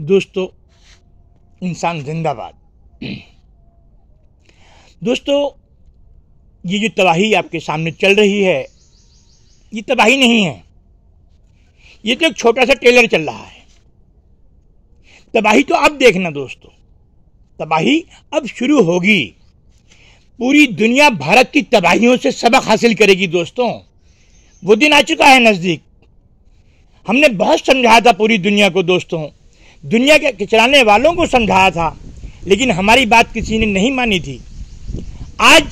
दोस्तों इंसान जिंदाबाद दोस्तों ये जो तबाही आपके सामने चल रही है ये तबाही नहीं है ये तो एक छोटा सा टेलर चल रहा है तबाही तो अब देखना दोस्तों तबाही अब शुरू होगी पूरी दुनिया भारत की तबाहियों से सबक हासिल करेगी दोस्तों वो दिन आ चुका है नज़दीक हमने बहुत समझाया था पूरी दुनिया को दोस्तों दुनिया के किचराने वालों को समझाया था लेकिन हमारी बात किसी ने नहीं मानी थी आज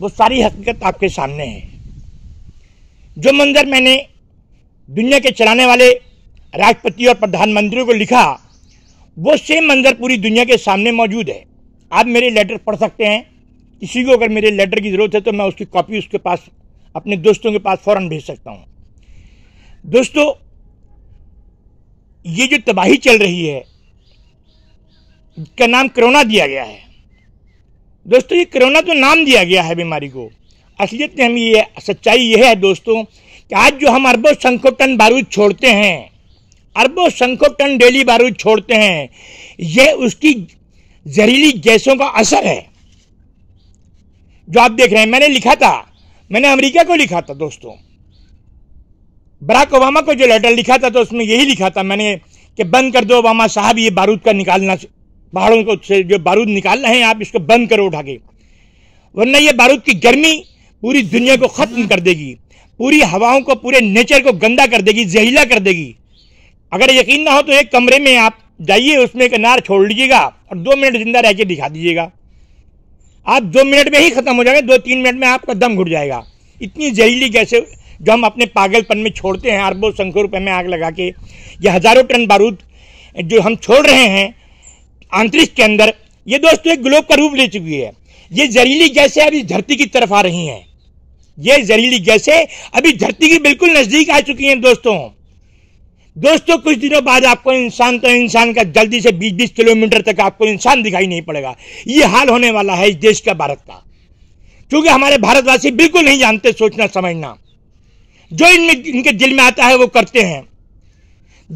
वो सारी हकीकत आपके सामने है जो मंजर मैंने दुनिया के चलाने वाले राष्ट्रपति और प्रधानमंत्रियों को लिखा वो सेम मंजर पूरी दुनिया के सामने मौजूद है आप मेरे लेटर पढ़ सकते हैं किसी को अगर मेरे लेटर की ज़रूरत है तो मैं उसकी कॉपी उसके पास अपने दोस्तों के पास फ़ौरन भेज सकता हूँ दोस्तों ये जो तबाही चल रही है का नाम कोरोना दिया गया है दोस्तों ये कोरोना तो नाम दिया गया है बीमारी को असलियत में हम ये सच्चाई यह है दोस्तों कि आज जो हम अरबों संखों टन बारूद छोड़ते हैं अरबों संखों टन डेली बारूद छोड़ते हैं यह उसकी जहरीली गैसों का असर है जो आप देख रहे हैं मैंने लिखा था मैंने अमेरिका को लिखा था दोस्तों बराक ओबामा को जो लेटर लिखा था तो उसमें यही लिखा था मैंने कि बंद कर दो ओबामा साहब ये बारूद का निकालना पहाड़ों को से जो बारूद निकाल रहे हैं आप इसको बंद करो उठा के वरना ये बारूद की गर्मी पूरी दुनिया को ख़त्म कर देगी पूरी हवाओं को पूरे नेचर को गंदा कर देगी जहरीला कर देगी अगर यकीन ना हो तो एक कमरे में आप जाइए उसमें एक अनार छोड़ लीजिएगा और दो मिनट जिंदा रह के दिखा दीजिएगा आप दो मिनट में ही ख़त्म हो जाएंगे दो तीन मिनट में आपका दम घुट जाएगा इतनी जहरीली गैसें जो हम अपने पागलपन में छोड़ते हैं अरबों संख्यों रुपये में आग लगा के ये हज़ारों टन बारूद जो हम छोड़ रहे हैं अंतरिक्ष के अंदर ये दोस्तों एक ग्लोब का रूप ले चुकी है ये जहरीली गैसें अभी धरती की तरफ आ रही हैं ये जहरीली गैसें अभी धरती की बिल्कुल नज़दीक आ चुकी हैं दोस्तों दोस्तों कुछ दिनों बाद आपको इंसान तो इंसान का जल्दी से 20-20 किलोमीटर तक आपको इंसान दिखाई नहीं पड़ेगा ये हाल होने वाला है इस देश का भारत का क्योंकि हमारे भारतवासी बिल्कुल नहीं जानते सोचना समझना जो इनमें इनके दिल में आता है वो करते हैं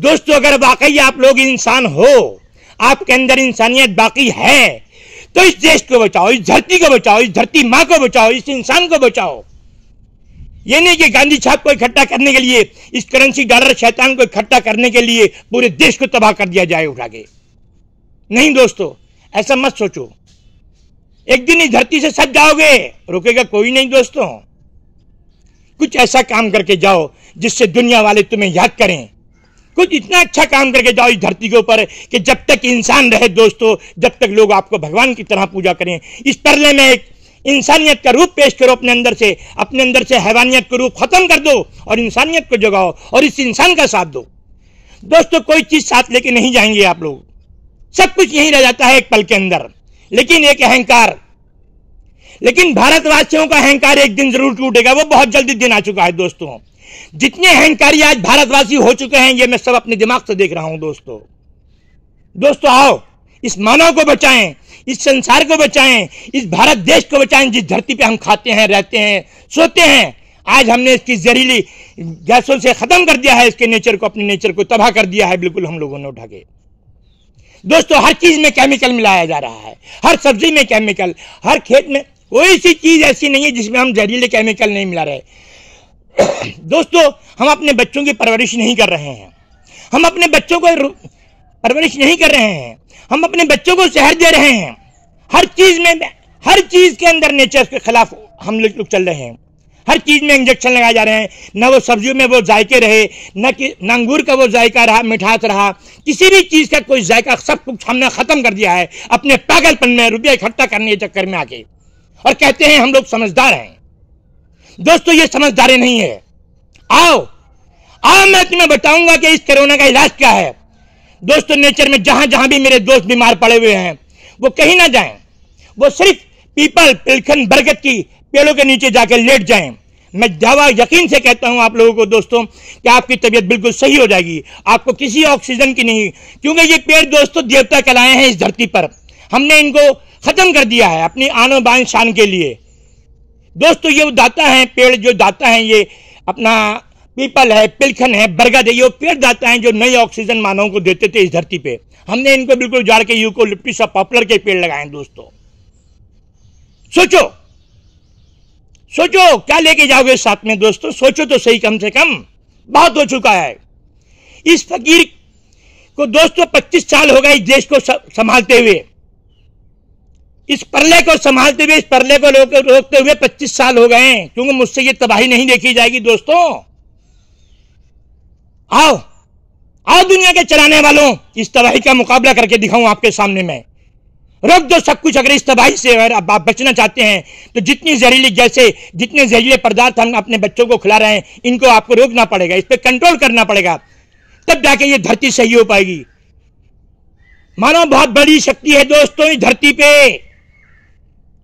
दोस्तों अगर वाकई आप लोग इंसान हो आपके अंदर इंसानियत बाकी है तो इस देश को बचाओ इस धरती को बचाओ इस धरती मां को बचाओ इस इंसान को बचाओ ये नहीं कि गांधी छाप को इकट्ठा करने के लिए इस करेंसी डॉलर शैतान को इकट्ठा करने के लिए पूरे देश को तबाह कर दिया जाए उठा के नहीं दोस्तों ऐसा मत सोचो एक दिन इस धरती से सच जाओगे रुकेगा कोई नहीं दोस्तों कुछ ऐसा काम करके जाओ जिससे दुनिया वाले तुम्हें याद करें कुछ इतना अच्छा काम करके जाओ इस धरती के ऊपर कि जब तक इंसान रहे दोस्तों जब तक लोग आपको भगवान की तरह पूजा करें इस तरले में एक इंसानियत का रूप पेश करो अपने अंदर से अपने अंदर से हैवानियत का रूप खत्म कर दो और इंसानियत को जगाओ और इस इंसान का साथ दो दोस्तों कोई चीज साथ लेके नहीं जाएंगे आप लोग सब कुछ यही रह जाता है एक पल के अंदर लेकिन एक अहंकार लेकिन भारतवासियों का अहंकार एक दिन जरूर टूटेगा वो बहुत जल्दी दिन आ चुका है दोस्तों जितने अहंकारी आज भारतवासी हो चुके हैं ये मैं सब अपने दिमाग से देख रहा हूं दोस्तों दोस्तों आओ इस मानव को बचाएं इस संसार को बचाएं इस भारत देश को बचाएं जिस धरती पे हम खाते हैं रहते हैं सोते हैं आज हमने इसकी जहरीली गैसों से खत्म कर दिया है इसके नेचर को अपने नेचर को तबाह कर दिया है बिल्कुल हम लोगों ने उठा के दोस्तों हर चीज में केमिकल मिलाया जा रहा है हर सब्जी में केमिकल हर खेत में कोई सी चीज़ ऐसी नहीं है जिसमें हम जहरीले केमिकल नहीं मिला रहे दोस्तों हम अपने बच्चों की परवरिश नहीं कर रहे हैं हम अपने बच्चों को परवरिश नहीं कर रहे हैं हम अपने बच्चों को शहर दे रहे हैं हर चीज़ में हर चीज़ के अंदर नेचर के खिलाफ हम लोग चल रहे हैं हर चीज़ में इंजेक्शन लगाए जा रहे हैं ना वो सब्जियों में वो जायके रहे ना कि न अंगूर का वो जायका रहा मिठास रहा किसी भी चीज़ का कोई जायका सब कुछ हमने ख़त्म कर दिया है अपने पागलपन में रुपया इकट्ठा करने के चक्कर में आके और कहते हैं हम लोग समझदार हैं दोस्तों ये समझदारी नहीं है आओ आओ मैं तुम्हें बताऊंगा कि इस कोरोना का इलाज क्या है दोस्तों नेचर में जहां जहां भी मेरे दोस्त बीमार पड़े हुए हैं वो कहीं ना जाएं वो सिर्फ पीपल पिलखन बरगद की पेड़ों के नीचे जाकर लेट जाएं मैं दावा यकीन से कहता हूं आप लोगों को दोस्तों कि आपकी तबीयत बिल्कुल सही हो जाएगी आपको किसी ऑक्सीजन की नहीं क्योंकि ये पेड़ दोस्तों देवता कहलाए हैं इस धरती पर हमने इनको खत्म कर दिया है अपनी आनो बान शान के लिए दोस्तों ये दाता है पेड़ जो दाता है ये अपना पीपल है पिलखन है बरगद है ये पेड़ दाता है जो नई ऑक्सीजन मानव को देते थे इस धरती पे हमने इनको बिल्कुल उजाड़ के लिप्टिस और पॉपुलर के पेड़ लगाए दोस्तों सोचो सोचो क्या लेके जाओगे साथ में दोस्तों सोचो तो सही कम से कम बहुत हो चुका है इस फकीर को दोस्तों 25 साल हो गए इस देश को संभालते हुए इस परले को संभालते हुए इस परले को रोकते हुए 25 साल हो गए क्योंकि मुझसे ये तबाही नहीं देखी जाएगी दोस्तों आओ आओ दुनिया के चलाने वालों इस तबाही का मुकाबला करके दिखाऊं आपके सामने मैं रोक दो सब कुछ अगर इस तबाही से अगर आप बचना चाहते हैं तो जितनी जहरीली जैसे जितने जहरीले पदार्थ हम अपने बच्चों को खिला रहे हैं इनको आपको रोकना पड़ेगा इस पर कंट्रोल करना पड़ेगा तब जाके ये धरती सही हो पाएगी मानो बहुत बड़ी शक्ति है दोस्तों इस धरती पे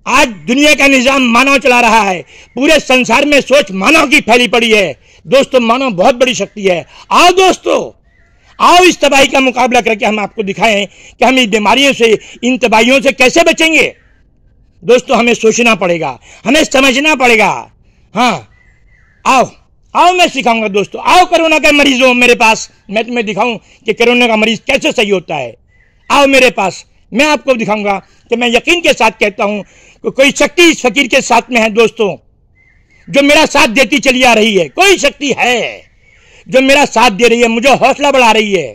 आज दुनिया का निजाम मानव चला रहा है पूरे संसार में सोच मानव की फैली पड़ी है दोस्तों मानव बहुत बड़ी शक्ति है आओ दोस्तों आओ इस तबाही का मुकाबला करके हम आपको दिखाएं कि हम इन बीमारियों से इन तबाहियों से कैसे बचेंगे दोस्तों हमें सोचना पड़ेगा हमें समझना पड़ेगा हाँ आओ आओ मैं सिखाऊंगा दोस्तों आओ कोरोना के मरीज हो मेरे पास मैं तुम्हें दिखाऊं कि कोरोना का मरीज कैसे सही होता है आओ मेरे पास मैं आपको दिखाऊंगा कि मैं यकीन के साथ कहता हूं कि कोई शक्ति इस फकीर के साथ में है दोस्तों जो मेरा साथ देती चली आ रही है कोई शक्ति है जो मेरा साथ दे रही है मुझे हौसला बढ़ा रही है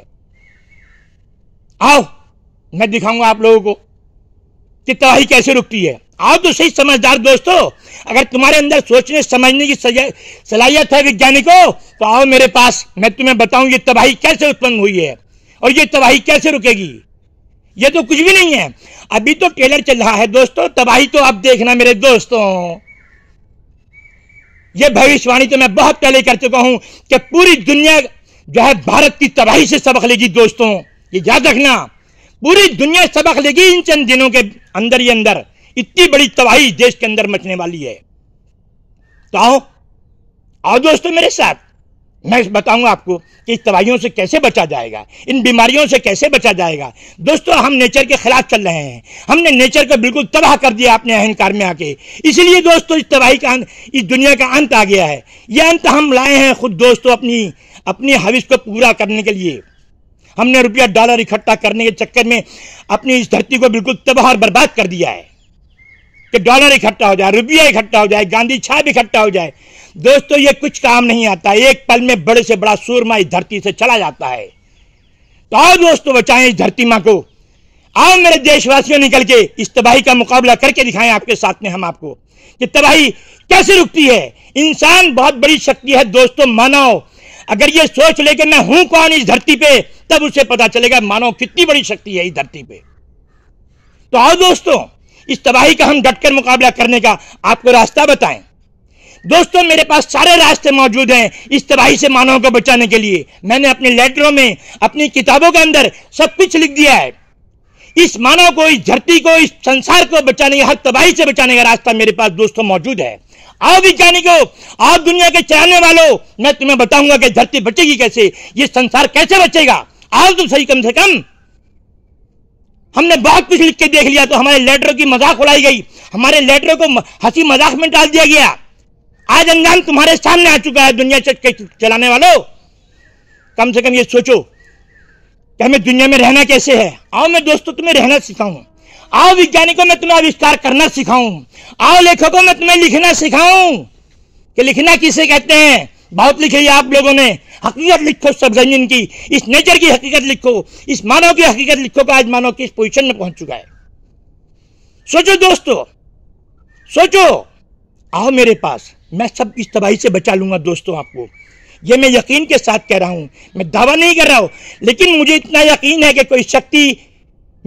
आओ मैं दिखाऊंगा आप लोगों को कि तबाही कैसे रुकती है आओ तो सही समझदार दोस्तों अगर तुम्हारे अंदर सोचने समझने की सलाहियत है वैज्ञानिकों तो आओ मेरे पास मैं तुम्हें बताऊं ये तबाही कैसे उत्पन्न हुई है और ये तबाही कैसे रुकेगी ये तो कुछ भी नहीं है अभी तो ट्रेलर चल रहा है दोस्तों तबाही तो आप देखना मेरे दोस्तों यह भविष्यवाणी तो मैं बहुत पहले कर चुका हूं कि पूरी दुनिया जो है भारत की तबाही से सबक लेगी दोस्तों ये याद रखना पूरी दुनिया सबक लेगी इन चंद दिनों के अंदर ही अंदर इतनी बड़ी तबाही देश के अंदर मचने वाली है तो आओ आओ दोस्तों मेरे साथ मैं बताऊंगा आपको कि इस तबाहियों से कैसे बचा जाएगा इन बीमारियों से कैसे बचा जाएगा दोस्तों हम नेचर के खिलाफ चल रहे हैं हमने नेचर को बिल्कुल तबाह कर दिया अपने अहंकार में आके इसलिए दोस्तों इस तबाही का इस दुनिया का अंत आ गया है यह अंत हम लाए हैं खुद दोस्तों अपनी अपनी हविस को पूरा करने के लिए हमने रुपया डॉलर इकट्ठा करने के चक्कर में अपनी इस धरती को बिल्कुल तबाह और बर्बाद कर दिया है कि डॉलर इकट्ठा हो जाए रुपया इकट्ठा हो जाए गांधी छाप इकट्ठा हो जाए दोस्तों ये कुछ काम नहीं आता एक पल में बड़े से बड़ा सूरमा इस धरती से चला जाता है तो आओ दोस्तों बचाएं इस धरती माँ को आओ मेरे देशवासियों निकल के इस तबाही का मुकाबला करके दिखाएं आपके साथ में हम आपको कि तबाही कैसे रुकती है इंसान बहुत बड़ी शक्ति है दोस्तों मानव अगर ये सोच ले कि मैं हूं कौन इस धरती पे तब उसे पता चलेगा मानव कितनी बड़ी शक्ति है इस धरती पे तो आओ दोस्तों इस तबाही का हम डटकर मुकाबला करने का आपको रास्ता बताएं दोस्तों मेरे पास सारे रास्ते मौजूद हैं इस तबाही से मानव को बचाने के लिए मैंने अपने लेटरों में अपनी किताबों के अंदर सब कुछ लिख दिया है इस मानव को इस धरती को इस संसार को बचाने हर तबाही से बचाने का रास्ता मेरे पास दोस्तों मौजूद है आओ वैज्ञानिकों आओ दुनिया के चलाने वालों मैं तुम्हें बताऊंगा कि धरती बचेगी कैसे ये संसार कैसे बचेगा आओ तुम सही कम से कम हमने बहुत कुछ लिख के देख लिया तो हमारे लेटरों की मजाक उड़ाई गई हमारे लेटरों को हंसी मजाक में डाल दिया गया आज अंजाम तुम्हारे सामने आ चुका है दुनिया के चलाने वालों कम से कम ये सोचो कि हमें दुनिया में रहना कैसे है आओ मैं दोस्तों तुम्हें रहना सिखाऊं आओ वैज्ञानिकों में तुम्हें आविष्कार करना सिखाऊं आओ लेखकों में तुम्हें लिखना सिखाऊं कि लिखना किसे कहते हैं बहुत लिखी है आप लोगों ने हकीकत लिखो सब जमीन की इस नेचर की हकीकत लिखो इस मानव की हकीकत लिखो कि आज मानव किस पोजीशन में पहुंच चुका है सोचो दोस्तों सोचो आओ मेरे पास मैं सब इस तबाही से बचा लूंगा दोस्तों आपको ये मैं यकीन के साथ कह रहा हूं मैं दावा नहीं कर रहा हूं लेकिन मुझे इतना यकीन है कि कोई शक्ति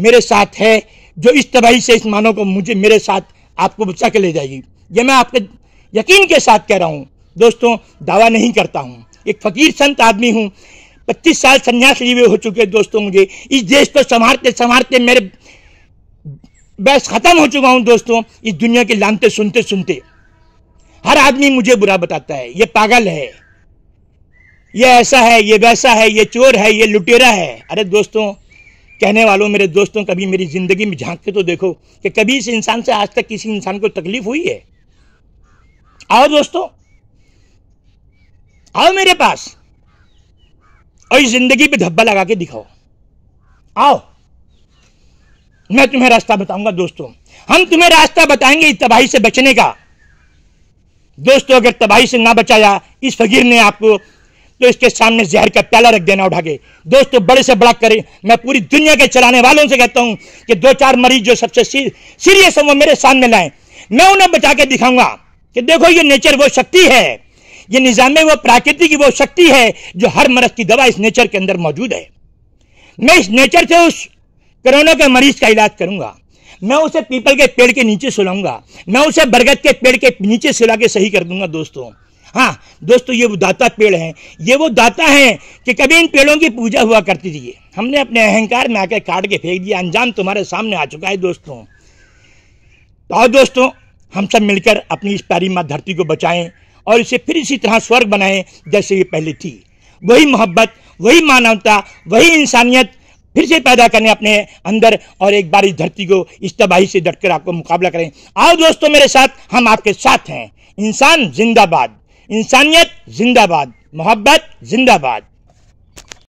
मेरे साथ है जो इस तबाही से इस मानव को मुझे मेरे साथ आपको बचा के ले जाएगी ये मैं आपके यकीन के साथ कह रहा हूं दोस्तों दावा नहीं करता हूँ एक फकीर संत आदमी हूँ 25 साल संन्यास लिए हो चुके दोस्तों मुझे इस देश को संवारते संवारते मेरे बस खत्म हो चुका हूँ दोस्तों इस दुनिया के लानते सुनते सुनते हर आदमी मुझे बुरा बताता है ये पागल है ये ऐसा है ये वैसा है ये चोर है ये लुटेरा है अरे दोस्तों कहने वालों मेरे दोस्तों कभी मेरी ज़िंदगी में झांक के तो देखो कि कभी इस इंसान से आज तक किसी इंसान को तकलीफ हुई है आओ दोस्तों आओ मेरे पास और इस जिंदगी पे धब्बा लगा के दिखाओ आओ मैं तुम्हें रास्ता बताऊंगा दोस्तों हम तुम्हें रास्ता बताएंगे इस तबाही से बचने का दोस्तों अगर तबाही से ना बचाया इस फकीर ने आपको तो इसके सामने जहर का प्याला रख देना उठा के दोस्तों बड़े से बड़ा करें मैं पूरी दुनिया के चलाने वालों से कहता हूं कि दो चार मरीज जो सबसे सीरियस है वो मेरे सामने लाए मैं उन्हें बचा के दिखाऊंगा कि देखो ये नेचर वो शक्ति है ये निज़ाम वो प्राकृतिक वो शक्ति है जो हर मरज की दवा इस नेचर के अंदर मौजूद है मैं इस नेचर से उस कोरोना के मरीज का इलाज करूंगा मैं उसे पीपल के पेड़ के नीचे सुलाऊंगा मैं उसे बरगद के पेड़ के नीचे सुला के सही कर दूंगा दोस्तों हाँ दोस्तों ये वो दाता पेड़ हैं ये वो दाता हैं कि कभी इन पेड़ों की पूजा हुआ करती थी हमने अपने अहंकार में आकर काट के फेंक दिया अंजाम तुम्हारे सामने आ चुका है दोस्तों तो दोस्तों हम सब मिलकर अपनी इस प्यारी माँ धरती को बचाएं और इसे फिर इसी तरह स्वर्ग बनाए जैसे ये पहले थी वही मोहब्बत वही मानवता वही इंसानियत फिर से पैदा करें अपने अंदर और एक बार इस धरती को इस तबाही से डटकर आपको मुकाबला करें आओ दोस्तों मेरे साथ हम आपके साथ हैं इंसान जिंदाबाद इंसानियत जिंदाबाद मोहब्बत जिंदाबाद